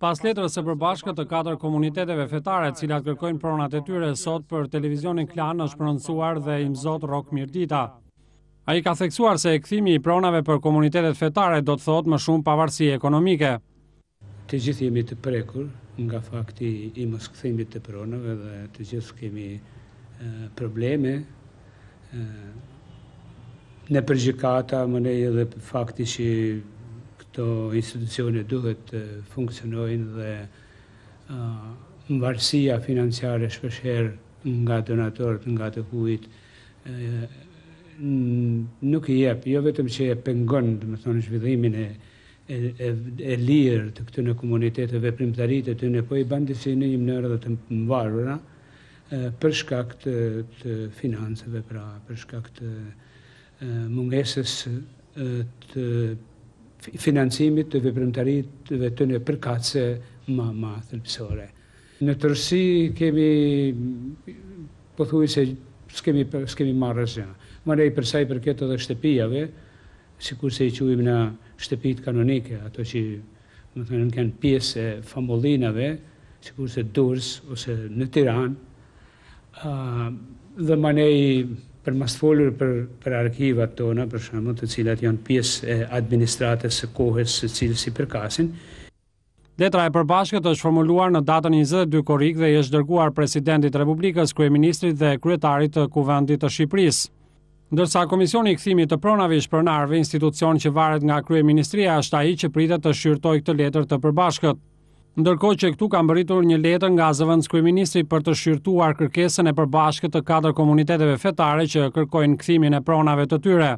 Pas letrës e përbashkët të katër komuniteteve fetare, cilat kërkojnë pronat e tyre sot për televizionin klan në shpronësuar dhe imzot Rok Mirdita. A i ka theksuar se e këthimi i pronave për komunitetet fetare do të thotë më shumë pavarësi ekonomike. Të gjithë jemi të prekur nga fakti i mos kthimit të pronave dhe të gjithë kemi probleme në përgjikata, më nejë dhe fakti që këto institucione duhet të funksionojnë dhe uh, mbarësia financiare shpesher nga donatorët, nga të kujt, nuk i jep, jo vetëm që e pengon, dhe më thonë, zhvillimin e, e, e, lirë të këtë në komunitetëve primtarit e të në po i bandi si në një mënërë dhe të mbarura për shkak të, financeve, pra, për shkak të mungesës të financimit të veprimtaritëve të në përkace ma, ma thëllëpsore. Në tërësi kemi, po thuj se s'kemi, s'kemi marrë zë. për i përsa i përket edhe shtepijave, si kur se i quim në shtepit kanonike, ato që më thënë në kënë pjesë e famolinave, si kur se Durs ose në Tiran, dhe mane për mas folur për, për arkivat tona, për shumë të cilat janë pjesë e administratës së kohës së cilës i përkasin. Letra e përbashkët është formuluar në datën 22 korik dhe i është dërguar Presidentit Republikës, Kryeministrit dhe Kryetarit të Kuvendit të Shqipërisë. Ndërsa Komisioni i Kthimit të Pronave i Shpronarëve, institucion që varet nga Kryeministria, është ai që pritet të shqyrtojë këtë letër të përbashkët ndërko që këtu kam mbërritur një letër nga zëvëndës ministri për të shqyrtuar kërkesën e përbashkët të katër komuniteteve fetare që kërkojnë këthimin e pronave të tyre.